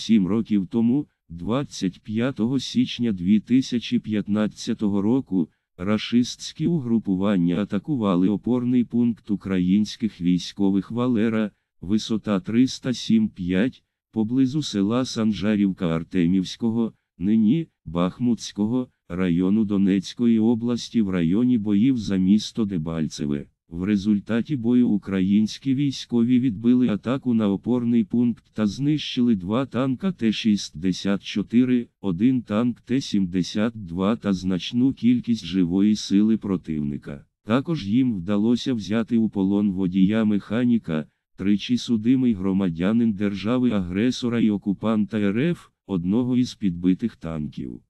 Сім років тому, 25 січня 2015 року, рашистські угрупування атакували опорний пункт українських військових Валера, висота 307-5, поблизу села Санжарівка Артемівського, нині Бахмутського району Донецької області в районі боїв за місто Дебальцеве. В результаті бою українські військові відбили атаку на опорний пункт та знищили два танка Т-64, один танк Т-72 та значну кількість живої сили противника. Також їм вдалося взяти у полон водія механіка, тричі судимий громадянин держави агресора і окупанта РФ, одного із підбитих танків.